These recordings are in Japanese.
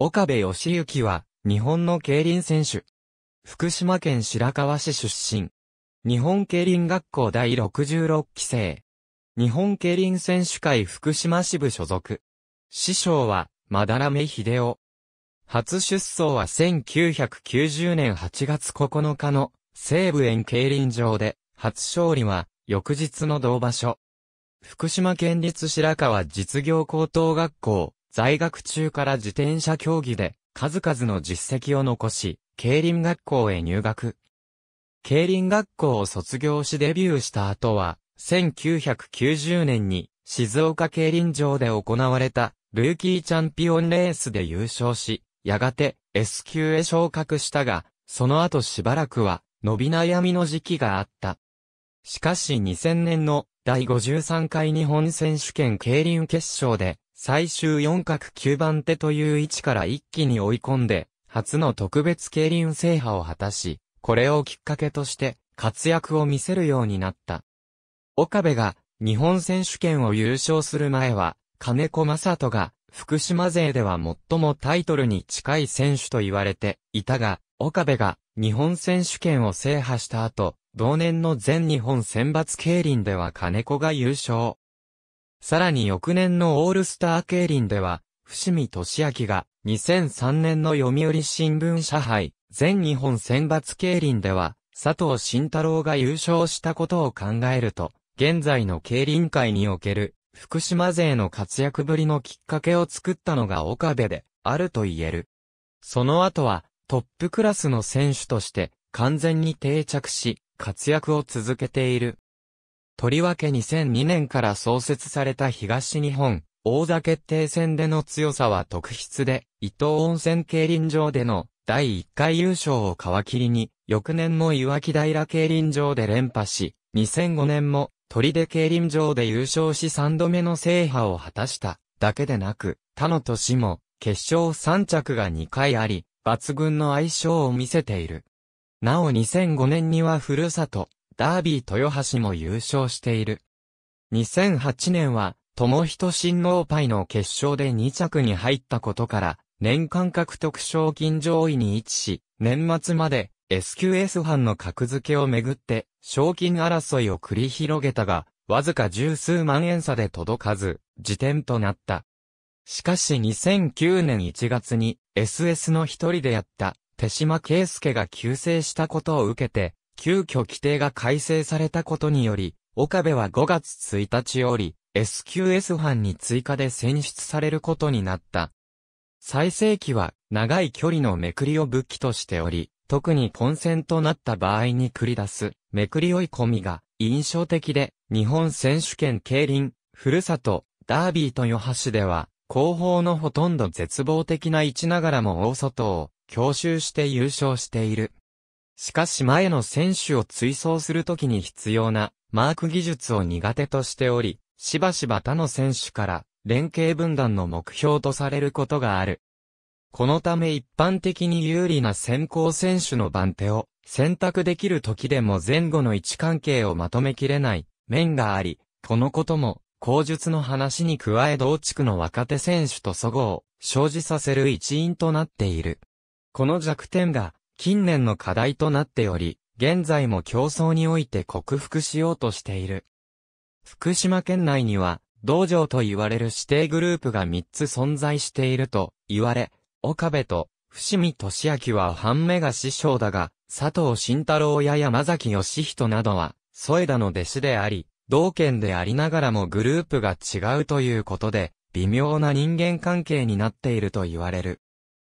岡部義行は、日本の競輪選手。福島県白河市出身。日本競輪学校第66期生。日本競輪選手会福島支部所属。師匠は、まだらめ秀夫。初出走は1990年8月9日の西武園競輪場で、初勝利は翌日の同場所。福島県立白河実業高等学校在学中から自転車競技で数々の実績を残し、競輪学校へ入学。競輪学校を卒業しデビューした後は、1990年に静岡競輪場で行われたルーキーチャンピオンレースで優勝し、やがて S 級へ昇格したが、その後しばらくは伸び悩みの時期があった。しかし2000年の第53回日本選手権競輪決勝で最終4角9番手という位置から一気に追い込んで、初の特別競輪制覇を果たし、これをきっかけとして活躍を見せるようになった。岡部が日本選手権を優勝する前は、金子正人が福島勢では最もタイトルに近い選手と言われていたが、岡部が日本選手権を制覇した後、同年の全日本選抜競輪では金子が優勝。さらに翌年のオールスター競輪では、伏見俊明が2003年の読売新聞社杯全日本選抜競輪では佐藤慎太郎が優勝したことを考えると、現在の競輪界における福島勢の活躍ぶりのきっかけを作ったのが岡部であると言える。その後はトップクラスの選手として完全に定着し活躍を続けている。とりわけ2002年から創設された東日本、王座決定戦での強さは特筆で、伊東温泉競輪場での第1回優勝を皮切りに、翌年も岩木平競輪場で連覇し、2005年も鳥出競輪場で優勝し3度目の制覇を果たしただけでなく、他の年も決勝3着が2回あり、抜群の相性を見せている。なお2005年にはふるさと、ダービー豊橋も優勝している。2008年は、友人新王杯の決勝で2着に入ったことから、年間獲得賞金上位に位置し、年末まで SQS 班の格付けをめぐって、賞金争いを繰り広げたが、わずか十数万円差で届かず、時点となった。しかし2009年1月に SS の一人でやった手島圭介が急成したことを受けて急遽規定が改正されたことにより、岡部は5月1日より SQS 班に追加で選出されることになった。最盛期は長い距離のめくりを武器としており、特に混戦となった場合に繰り出すめくり追い込みが印象的で、日本選手権競輪、ふるさと、ダービーとヨハシでは、後方のほとんど絶望的な位置ながらも大外を強襲して優勝している。しかし前の選手を追走するときに必要なマーク技術を苦手としており、しばしば他の選手から連携分断の目標とされることがある。このため一般的に有利な先行選手の番手を選択できる時でも前後の位置関係をまとめきれない面があり、このことも口述の話に加え同地区の若手選手と祖語を生じさせる一因となっている。この弱点が近年の課題となっており、現在も競争において克服しようとしている。福島県内には、道場と言われる指定グループが3つ存在していると言われ、岡部と伏見俊明は半目が師匠だが、佐藤慎太郎や山崎義人などは、添田の弟子であり、同県でありながらもグループが違うということで、微妙な人間関係になっていると言われる。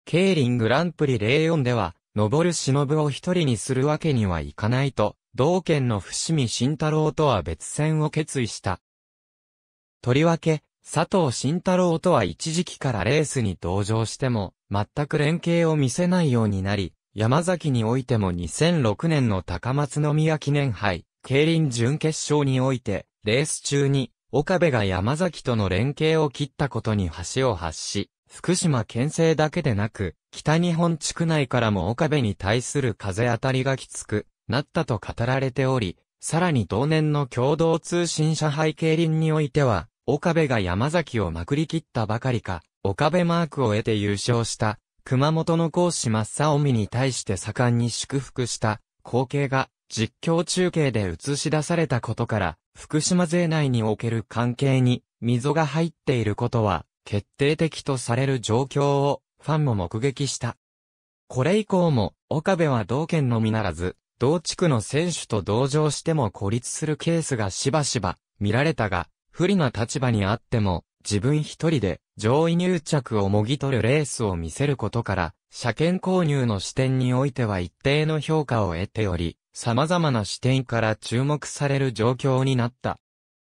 ケリングランプリ04では、登忍を一人にするわけにはいかないと、同県の伏見慎太郎とは別戦を決意した。とりわけ、佐藤慎太郎とは一時期からレースに同乗しても、全く連携を見せないようになり、山崎においても2006年の高松宮記念杯、競輪準決勝において、レース中に、岡部が山崎との連携を切ったことに橋を発し、福島県政だけでなく、北日本地区内からも岡部に対する風当たりがきつくなったと語られており、さらに同年の共同通信社背景林においては、岡部が山崎をまくり切ったばかりか、岡部マークを得て優勝した、熊本の講師真っ青海に対して盛んに祝福した光景が実況中継で映し出されたことから、福島勢内における関係に溝が入っていることは決定的とされる状況をファンも目撃した。これ以降も、岡部は同県のみならず、同地区の選手と同情しても孤立するケースがしばしば見られたが、不利な立場にあっても、自分一人で上位入着をもぎ取るレースを見せることから、車検購入の視点においては一定の評価を得ており、様々な視点から注目される状況になった。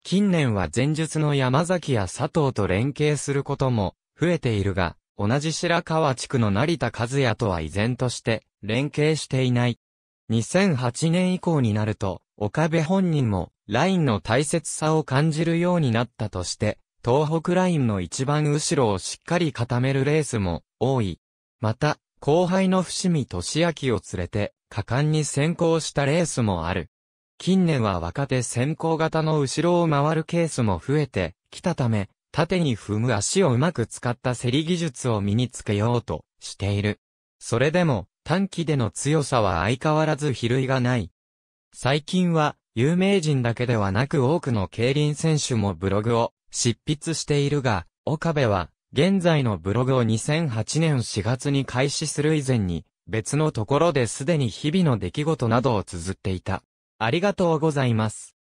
近年は前述の山崎や佐藤と連携することも増えているが、同じ白川地区の成田和也とは依然として連携していない。2008年以降になると、岡部本人もラインの大切さを感じるようになったとして、東北ラインの一番後ろをしっかり固めるレースも多い。また、後輩の伏見俊明を連れて、果敢に先行したレースもある。近年は若手先行型の後ろを回るケースも増えてきたため、縦に踏む足をうまく使った競り技術を身につけようとしている。それでも短期での強さは相変わらず比類がない。最近は有名人だけではなく多くの競輪選手もブログを執筆しているが、岡部は現在のブログを2008年4月に開始する以前に別のところですでに日々の出来事などを綴っていた。ありがとうございます。